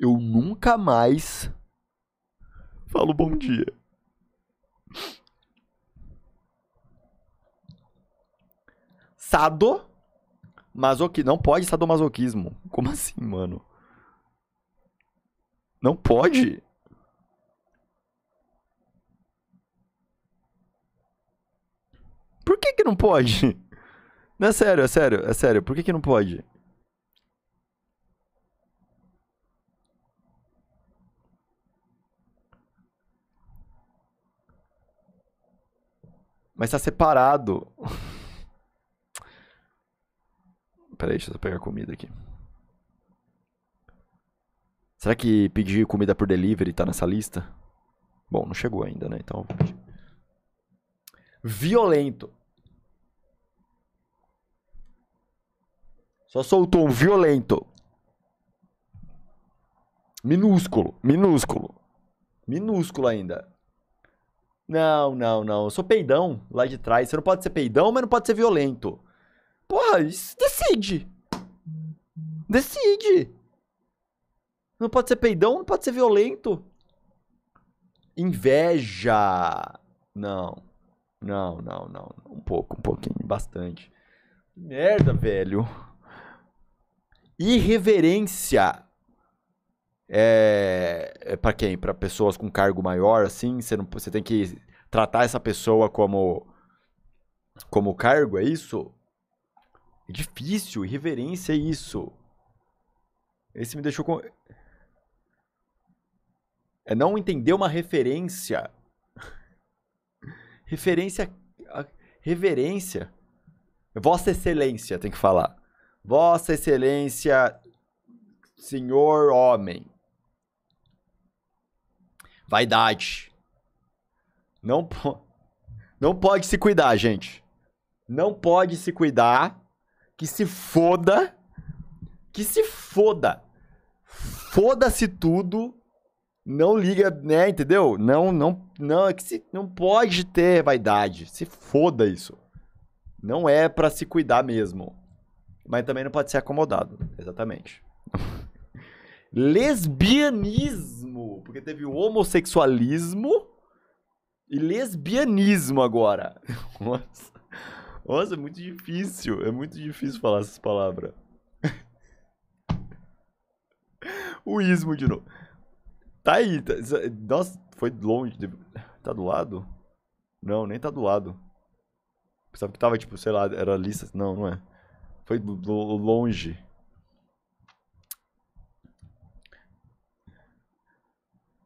eu nunca mais falo bom dia. Sado masoquismo. Não pode sadomasoquismo. Como assim, mano? Não pode? Por que que não pode? Não, é sério, é sério, é sério. Por que, que não pode? Mas tá separado. Peraí, deixa eu pegar comida aqui. Será que pedir comida por delivery tá nessa lista? Bom, não chegou ainda, né? Então Violento. Só soltou um violento. Minúsculo, minúsculo. Minúsculo ainda. Não, não, não. Eu sou peidão lá de trás. Você não pode ser peidão, mas não pode ser violento. Porra, decide. Decide. Não pode ser peidão, não pode ser violento. Inveja. Não. Não, não, não. Um pouco, um pouquinho, bastante. Merda, velho irreverência é, é para quem? Para pessoas com cargo maior, assim, você, não, você tem que tratar essa pessoa como como cargo, é isso? É difícil, irreverência é isso. Esse me deixou com é não entender uma referência. referência a, reverência. Vossa excelência tem que falar. Vossa Excelência, senhor homem. Vaidade. Não, po não pode se cuidar, gente. Não pode se cuidar. Que se foda. Que se foda. Foda-se tudo. Não liga, né? Entendeu? Não, não, não. É que se, não pode ter vaidade. Se foda isso. Não é para se cuidar mesmo mas também não pode ser acomodado. Exatamente. Lesbianismo, porque teve o homossexualismo e lesbianismo agora. Nossa. Nossa, é muito difícil. É muito difícil falar essas palavras. o ismo de novo. Tá aí. Tá, é, nossa, foi longe. Tá do lado? Não, nem tá do lado. Pensava que tava, tipo, sei lá, era lista. Não, não é. Foi longe.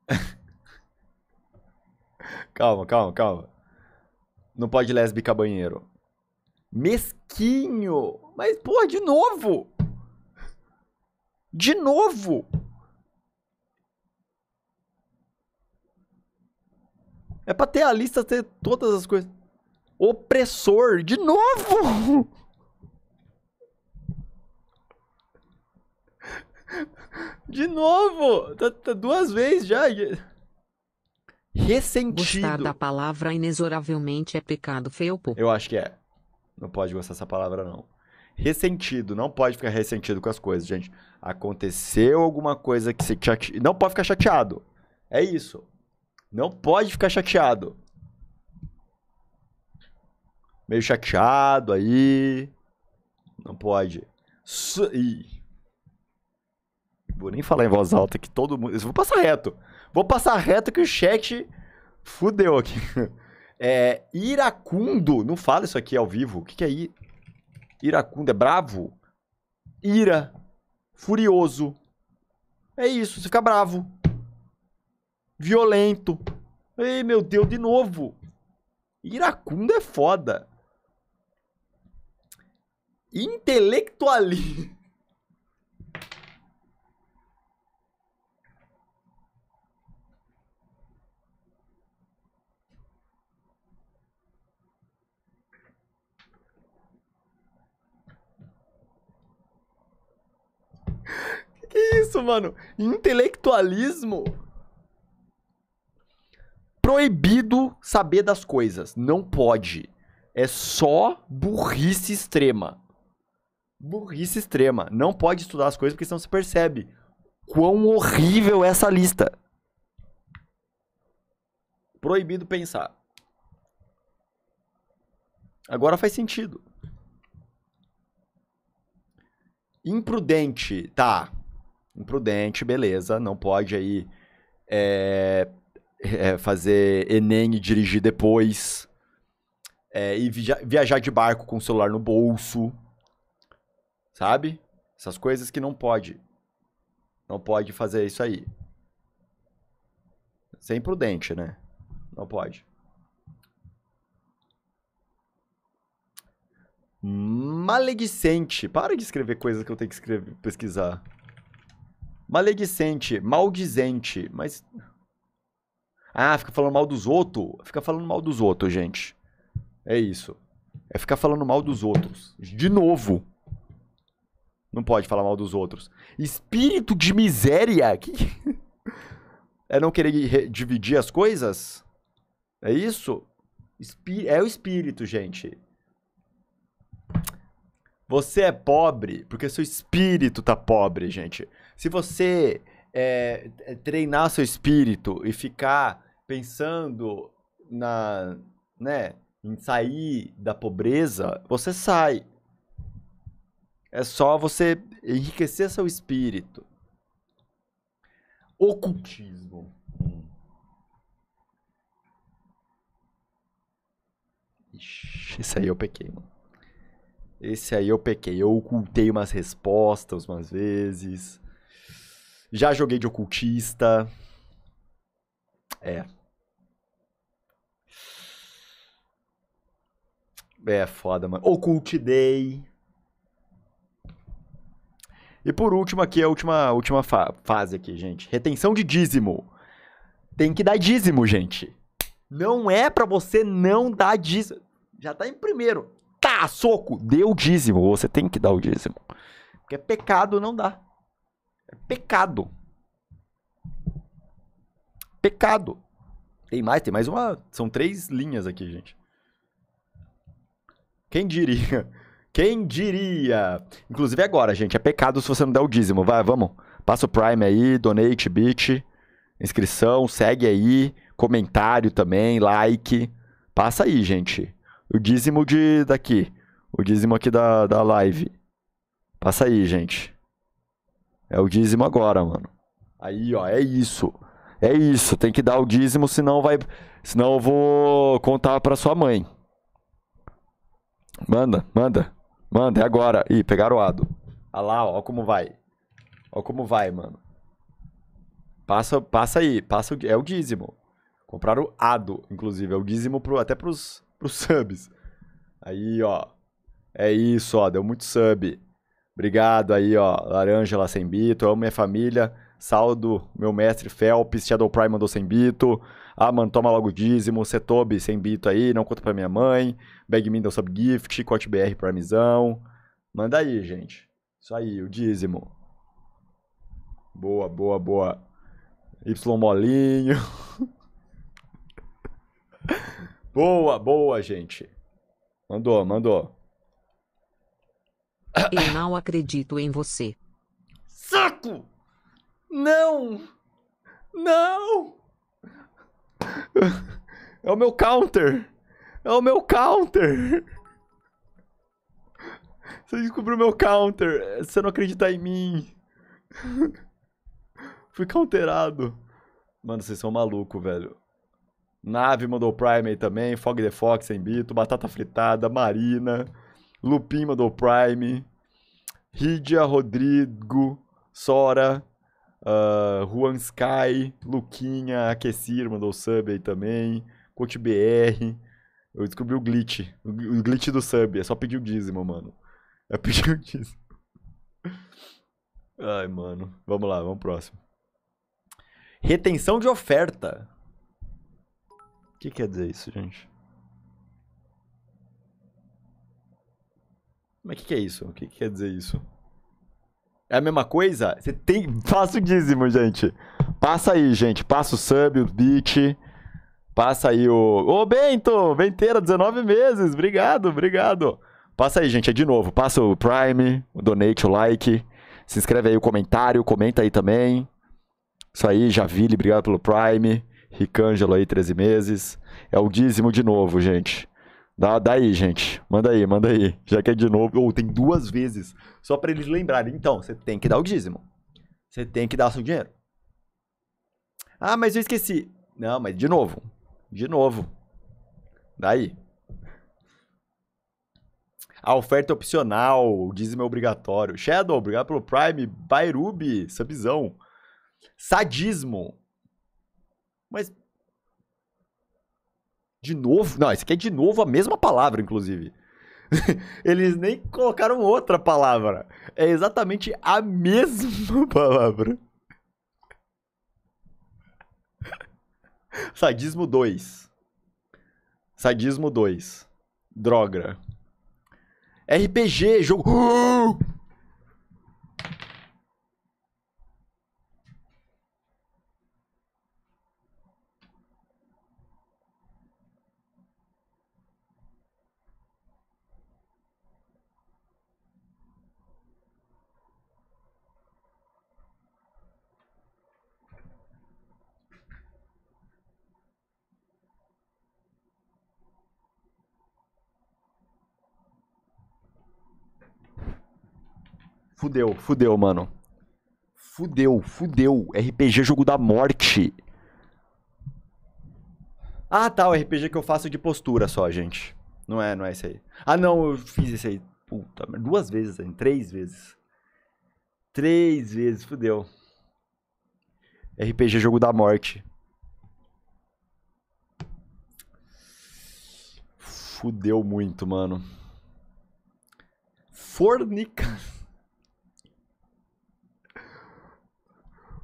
calma, calma, calma. Não pode lésbica banheiro. Mesquinho! Mas, porra, de novo! De novo! É pra ter a lista, ter todas as coisas. Opressor, de novo! De novo! Tá, tá duas vezes já. Ressentido. Gostar da palavra inexoravelmente é pecado feio, Eu acho que é. Não pode gostar dessa palavra, não. Ressentido. Não pode ficar ressentido com as coisas, gente. Aconteceu alguma coisa que você... Chate... Não pode ficar chateado. É isso. Não pode ficar chateado. Meio chateado aí. Não pode. Su... Ih. Vou nem falar em voz alta que todo mundo. Eu vou passar reto. Vou passar reto que o chat fudeu aqui. É, iracundo. Não fala isso aqui ao vivo. O que, que é ir? Iracundo é bravo? Ira. Furioso. É isso. Você fica bravo. Violento. Ei, meu Deus, de novo. Iracundo é foda. Intelectualismo. Que isso, mano? Intelectualismo? Proibido saber das coisas. Não pode. É só burrice extrema. Burrice extrema. Não pode estudar as coisas porque senão se percebe quão horrível é essa lista. Proibido pensar. Agora faz sentido. Imprudente, tá imprudente, beleza, não pode aí é, é, fazer Enem e dirigir depois, é, e viajar de barco com o celular no bolso, sabe? Essas coisas que não pode. Não pode fazer isso aí. Isso é imprudente, né? Não pode. Maledicente. Para de escrever coisas que eu tenho que escrever, pesquisar. Maledicente, maldizente, mas. Ah, fica falando mal dos outros. Fica falando mal dos outros, gente. É isso. É ficar falando mal dos outros. De novo. Não pode falar mal dos outros. Espírito de miséria. Que... É não querer dividir as coisas? É isso? Espí... É o espírito, gente. Você é pobre porque seu espírito tá pobre, gente. Se você é, é, treinar seu espírito e ficar pensando na, né, em sair da pobreza, você sai. É só você enriquecer seu espírito. Ocultismo. Ixi, esse aí eu pequei, mano. Esse aí eu pequei. Eu ocultei umas respostas umas vezes. Já joguei de ocultista. É. É foda, mano. Day. E por último aqui, a última, última fa fase aqui, gente. Retenção de dízimo. Tem que dar dízimo, gente. Não é para você não dar dízimo. Já tá em primeiro. Tá, soco. Deu dízimo. Você tem que dar o dízimo. Porque é pecado não dar. É pecado. Pecado. Tem mais, tem mais uma. São três linhas aqui, gente. Quem diria? Quem diria? Inclusive agora, gente, é pecado se você não der o dízimo. Vai, vamos. Passa o Prime aí, donate, bit, inscrição, segue aí, comentário também, like. Passa aí, gente. O dízimo de daqui. O dízimo aqui da, da live. Passa aí, gente. É o dízimo agora, mano. Aí, ó, é isso. É isso, tem que dar o dízimo, senão vai. Senão eu vou contar pra sua mãe. Manda, manda. Manda, é agora. Ih, pegaram o ado. Ah lá, ó, como vai. Ó como vai, mano. Passa, passa aí, passa o, é o dízimo. Compraram ado, inclusive. É o dízimo pro, até pros, pros subs. Aí, ó. É isso, ó. Deu muito sub. Obrigado aí, ó. Laranja lá sem bito. Eu amo minha família. Saldo, meu mestre Felps. Shadow Prime mandou sem bito. Ah, mano, toma logo dízimo. Setob sem bito aí. Não conta pra minha mãe. Bagmin deu subgift. Cote BR misão. Manda aí, gente. Isso aí, o dízimo. Boa, boa, boa. Y molinho. boa, boa, gente. Mandou, mandou. Eu não acredito em você. Saco! Não! Não! É o meu counter! É o meu counter! Você descobriu meu counter! Você não acredita em mim! Fui counterado! Mano, vocês são maluco, velho. Nave mandou Prime aí também, Fog the Fox em Bito, Batata Fritada, Marina. Lupin mandou Prime, Ridia, Rodrigo, Sora, uh, Juan Sky, Luquinha, Aquecir mandou sub aí também, Coach BR. Eu descobri o glitch, o glitch do sub, é só pedir o dízimo, mano. É pedir o dízimo. Ai, mano. Vamos lá, vamos próximo. Retenção de oferta. O que quer dizer isso, gente? Mas o que, que, é isso? O que, que, quer dizer isso? É a mesma coisa? Você tem. Passa o dízimo, gente. Passa aí, gente. Passa o sub, o beat. Passa aí o. Ô, Bento! Venteira, 19 meses. Obrigado, obrigado. Passa aí, gente. É de novo. Passa o Prime, o Donate, o like. Se inscreve aí o comentário, comenta aí também. Isso aí, Javile, obrigado pelo Prime. Ricângelo aí, 13 meses. É o dízimo de novo, gente. Dá, dá aí, gente. Manda aí, manda aí. Já que é de novo, ou tem duas vezes. Só para eles lembrarem. Então, você tem que dar o dízimo. Você tem que dar seu dinheiro. Ah, mas eu esqueci. Não, mas de novo. De novo. Daí. A oferta é opcional, o dízimo é obrigatório. Shadow, obrigado pelo Prime. Bairubi, sabizão. Sadismo. Mas de novo? Não, esse aqui é de novo a mesma palavra, inclusive. Eles nem colocaram outra palavra. É exatamente a mesma palavra. Sadismo 2. Sadismo 2. Droga. RPG, jogo. Ah! fudeu, fudeu, mano. Fudeu, fudeu. RPG jogo da morte. Ah, tá, o RPG que eu faço de postura só, gente. Não é, não é esse aí. Ah, não, eu fiz esse aí. Puta, duas vezes, três vezes. Três vezes, fudeu. RPG Jogo da Morte. Fudeu muito, mano. Fornica.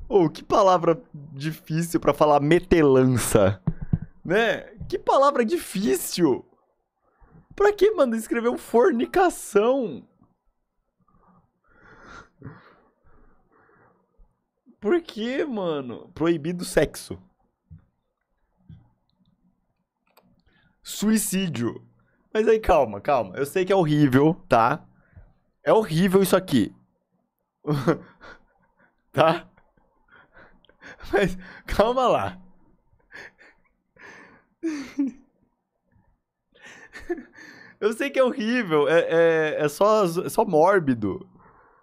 Oh, que palavra difícil para falar metelança. Né? Que palavra difícil. Pra que, mano, escrever um fornicação? Por que, mano? Proibido sexo. Suicídio. Mas aí, calma, calma. Eu sei que é horrível, tá? É horrível isso aqui. tá? Mas calma lá. Eu sei que é horrível, é, é, é, só, é só mórbido.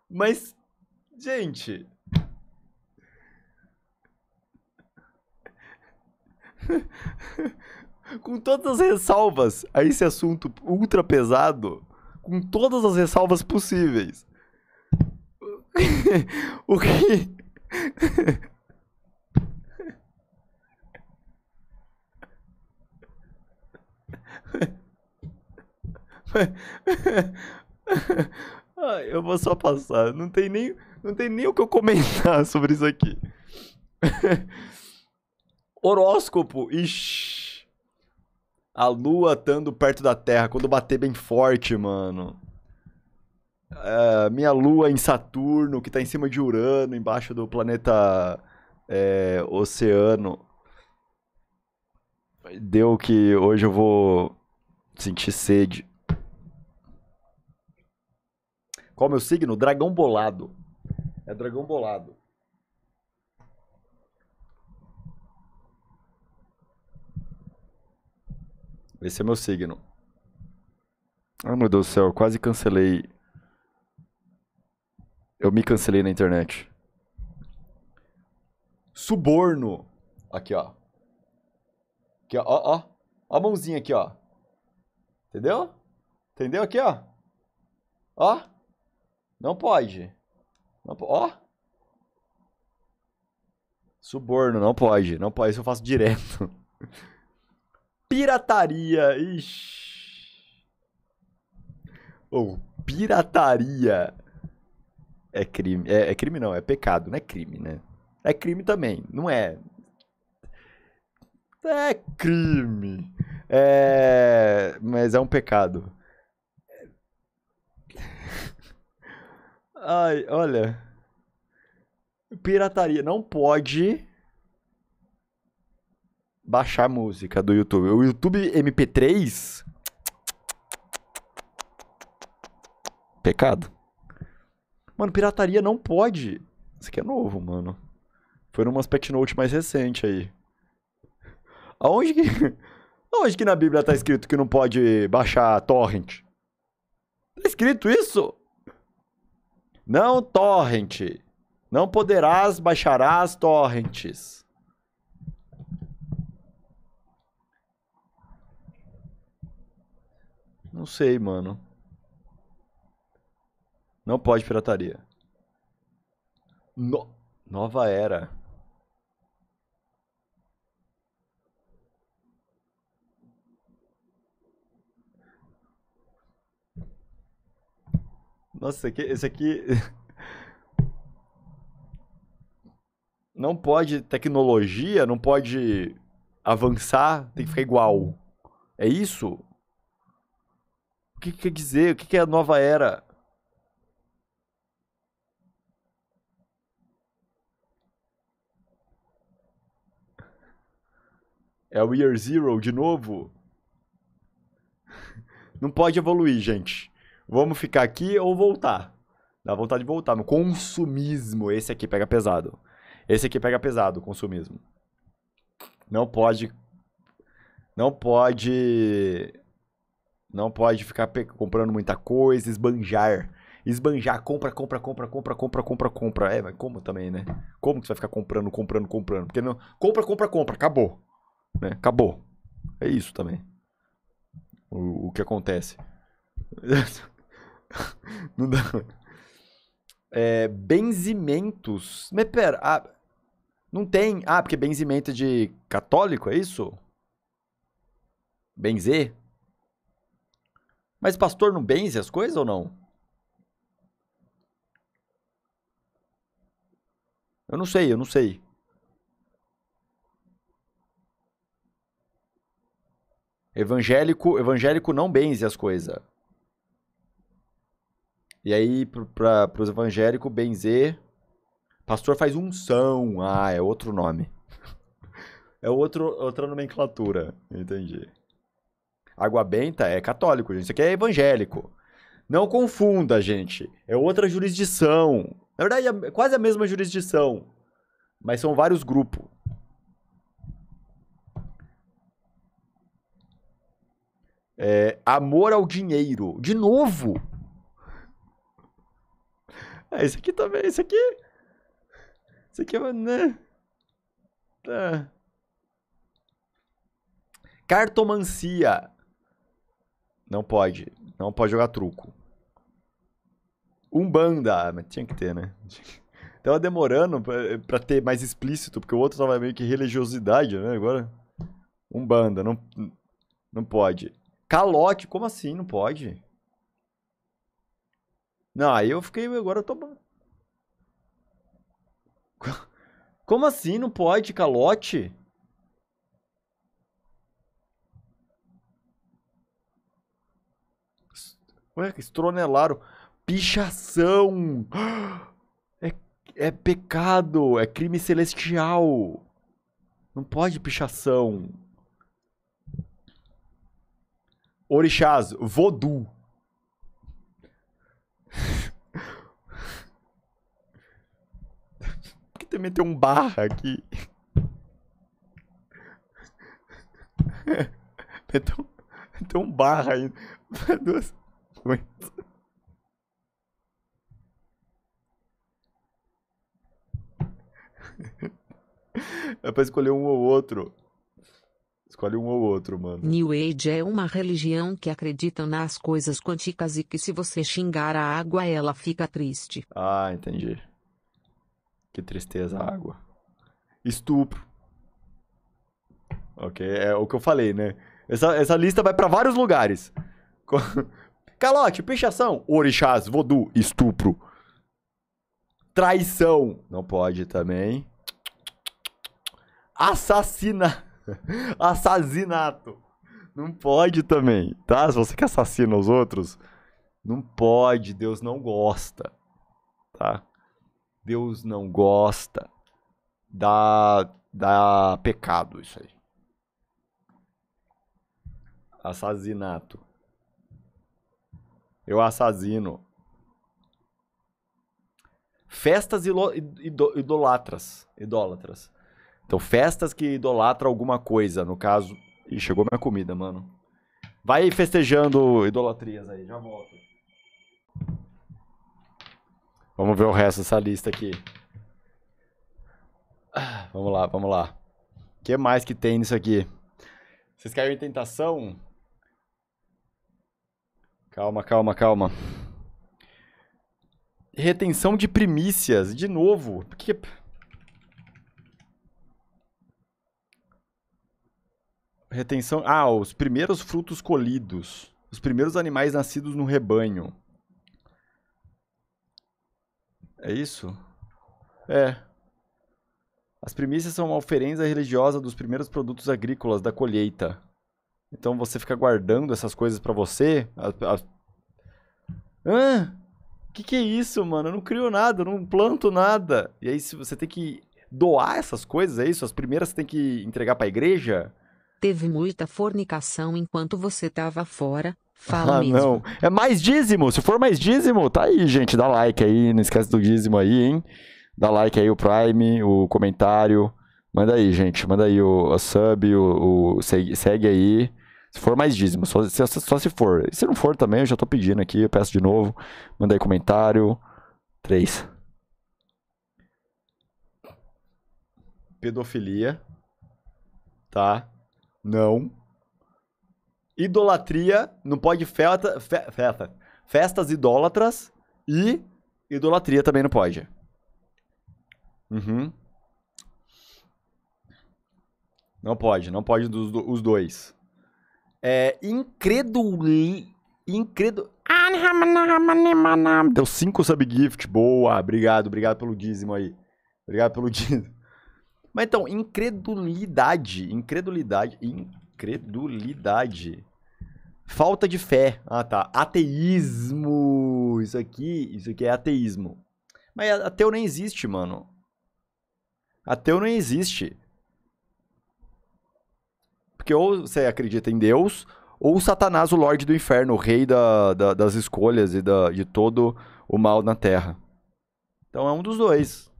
Mas, gente. com todas as ressalvas a esse assunto ultra pesado, com todas as ressalvas possíveis. o que. eu vou só passar. Não tem, nem, não tem nem o que eu comentar sobre isso aqui. Horóscopo. Ixi. A lua estando perto da terra. Quando bater bem forte, mano. Uh, minha lua em Saturno, que tá em cima de Urano, embaixo do planeta é, Oceano. Deu que hoje eu vou sentir sede. Qual é o meu signo? Dragão bolado. É dragão bolado. Esse é meu signo. Ai, ah, meu Deus do céu, eu quase cancelei. Eu me cancelei na internet. Suborno. Aqui, ó. Aqui, ó, ó. Ó a mãozinha aqui, ó. Entendeu? Entendeu aqui, ó? Ó. Não pode. Não po ó. Suborno, não pode. Não pode, isso eu faço direto. Pirataria. Ixi. Ou oh, pirataria. É crime. É, é crime não, é pecado, não é crime, né? É crime também, não é. É crime. É... Mas é um pecado. Ai, olha. Pirataria. Não pode baixar música do YouTube. O YouTube MP3. Pecado. Mano, pirataria não pode. Isso aqui é novo, mano. Foi num aspect note mais recente aí. Aonde que. Aonde que na Bíblia tá escrito que não pode baixar torrent? Tá escrito isso? Não torrent. Não poderás baixar as torrentes. Não sei, mano. Não pode pirataria. No... Nova era. Nossa, esse aqui. Esse aqui... Não pode tecnologia, não pode avançar, tem que ficar igual. É isso? O que, que quer dizer? O que, que é a nova era? É o Year Zero de novo? Não pode evoluir, gente. Vamos ficar aqui ou voltar? Dá vontade de voltar. No consumismo, esse aqui pega pesado. Esse aqui pega pesado, o consumismo. Não pode. Não pode. Não pode ficar comprando muita coisa, esbanjar. Esbanjar, compra, compra, compra, compra, compra, compra, compra. É, mas como também, né? Como que você vai ficar comprando, comprando, comprando? Porque não. Compra, compra, compra, acabou. Né? Acabou. É isso também. O, o que acontece. não dá. É, benzimentos. Mas pera, ah, não tem. Ah, porque benzimento é de católico, é isso? Benzer? Mas pastor não benze as coisas ou não? Eu não sei, eu não sei. Evangélico, evangélico não benze as coisas. E aí, para os evangélicos, benzer. Pastor faz unção. Ah, é outro nome. é outro, outra nomenclatura. Entendi. Água benta é católico, gente. Isso aqui é evangélico. Não confunda, gente. É outra jurisdição. Na verdade, é quase a mesma jurisdição. Mas são vários grupos. É, amor ao dinheiro. De novo, ah, é, esse aqui também, esse aqui. Esse aqui é. Né? Tá. Cartomancia. Não pode. Não pode jogar truco. Umbanda. Ah, mas tinha que ter, né? Tava demorando pra, pra ter mais explícito, porque o outro tava meio que religiosidade, né? Agora. Umbanda. Não, não pode. Calote. Como assim? Não pode. Não, aí eu fiquei, agora eu tô bom. Como assim? Não pode, calote? Ué, estronelaram. Pichação! É, é pecado, é crime celestial. Não pode pichação. Orixás, vodu. até meter um barra aqui. meteu, um, meteu um barra aí. Duas É pra escolher um ou outro. Escolhe um ou outro, mano. New Age é uma religião que acredita nas coisas quânticas e que se você xingar a água ela fica triste. Ah, entendi. Que tristeza, água. Estupro. Ok, é o que eu falei, né? Essa, essa lista vai para vários lugares. Calote, pichação, orixás, vodu, estupro. Traição. Não pode também. Assassina. Assassinato. Não pode também, tá? Se você que assassina os outros, não pode, Deus não gosta, tá? Deus não gosta. da da pecado isso aí. Assassinato. Eu assassino. Festas idolatras. Idólatras. Então, festas que idolatram alguma coisa. No caso. Ih, chegou minha comida, mano. Vai festejando idolatrias aí, já volto. Vamos ver o resto dessa lista aqui. Vamos lá, vamos lá. O que mais que tem nisso aqui? Vocês caíram em tentação? Calma, calma, calma. Retenção de primícias, de novo. Por que... Retenção. Ah, os primeiros frutos colhidos. Os primeiros animais nascidos no rebanho. É isso? É. As primícias são uma oferenda religiosa dos primeiros produtos agrícolas da colheita. Então você fica guardando essas coisas para você. A, a... Ah, que que é isso, mano? Eu não crio nada, eu não planto nada. E aí se você tem que doar essas coisas, é isso? As primeiras você tem que entregar para a igreja? Teve muita fornicação enquanto você estava fora, Fala ah, mesmo. não. É mais dízimo. Se for mais dízimo, tá aí, gente. Dá like aí. Não esquece do dízimo aí, hein? Dá like aí o Prime, o comentário. Manda aí, gente. Manda aí o, o sub, o, o segue, segue, aí. Se for mais dízimo, só, só se for. se não for também, eu já tô pedindo aqui, eu peço de novo. Manda aí comentário. Três. Pedofilia. Tá? Não idolatria, não pode festa festas idólatras e idolatria também não pode. Uhum. Não pode, não pode dos, os dois. É increduli, incredu... Deu cinco subgift, boa, obrigado, obrigado pelo dízimo aí. Obrigado pelo dízimo. Mas então, incredulidade, incredulidade, in Incredulidade. Falta de fé. Ah, tá. Ateísmo. Isso aqui, isso aqui é ateísmo. Mas ateu nem existe, mano. Ateu não existe. Porque ou você acredita em Deus, ou Satanás, o Lorde do Inferno, o rei da, da, das escolhas e da, de todo o mal na Terra. Então é um dos dois.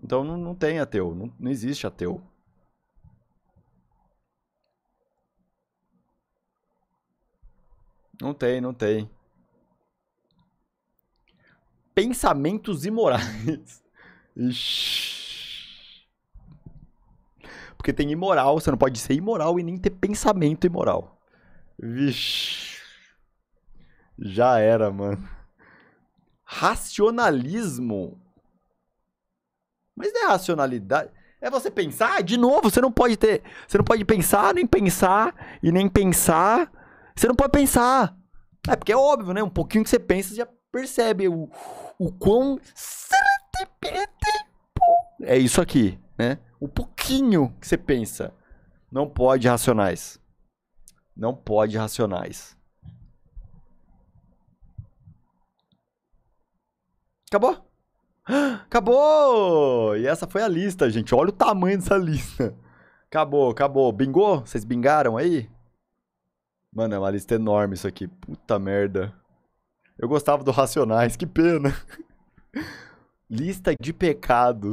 Então não, não tem ateu, não, não existe ateu. Não tem, não tem. Pensamentos imorais. Porque tem imoral, você não pode ser imoral e nem ter pensamento imoral. Vixe. Já era, mano. Racionalismo. Mas não é racionalidade. É você pensar, de novo, você não pode ter. Você não pode pensar, nem pensar, e nem pensar você não pode pensar. É porque é óbvio, né? Um pouquinho que você pensa, você já percebe o, o quão. É isso aqui, né? O pouquinho que você pensa. Não pode racionais. Não pode racionais. Acabou? Acabou! E essa foi a lista, gente. Olha o tamanho dessa lista. Acabou, acabou. Bingou? Vocês bingaram aí? Mano, é uma lista enorme isso aqui. Puta merda. Eu gostava do Racionais, que pena. lista de pecados.